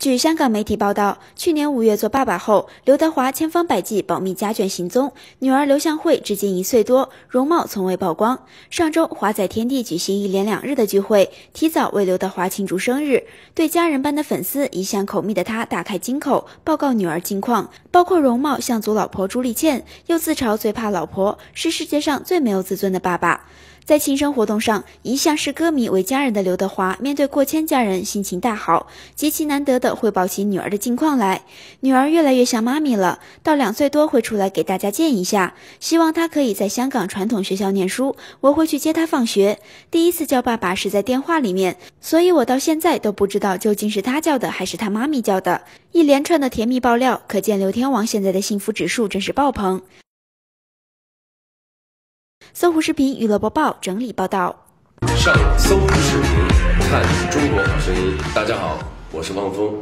据香港媒体报道，去年五月做爸爸后，刘德华千方百计保密家眷行踪，女儿刘向蕙至今一岁多，容貌从未曝光。上周华仔天地举行一连两日的聚会，提早为刘德华庆祝生日，对家人般的粉丝一向口密的他大开金口，报告女儿近况，包括容貌，像祖老婆朱丽倩，又自嘲最怕老婆，是世界上最没有自尊的爸爸。在亲生活动上一向是歌迷为家人的刘德华，面对过千家人心情大好，极其难得的汇报起女儿的近况来。女儿越来越像妈咪了，到两岁多会出来给大家见一下。希望她可以在香港传统学校念书，我会去接她放学。第一次叫爸爸是在电话里面，所以我到现在都不知道究竟是他叫的还是他妈咪叫的。一连串的甜蜜爆料，可见刘天王现在的幸福指数真是爆棚。搜狐视频娱乐播报整理报道。上搜狐视频看《中国好声音》。大家好，我是汪峰。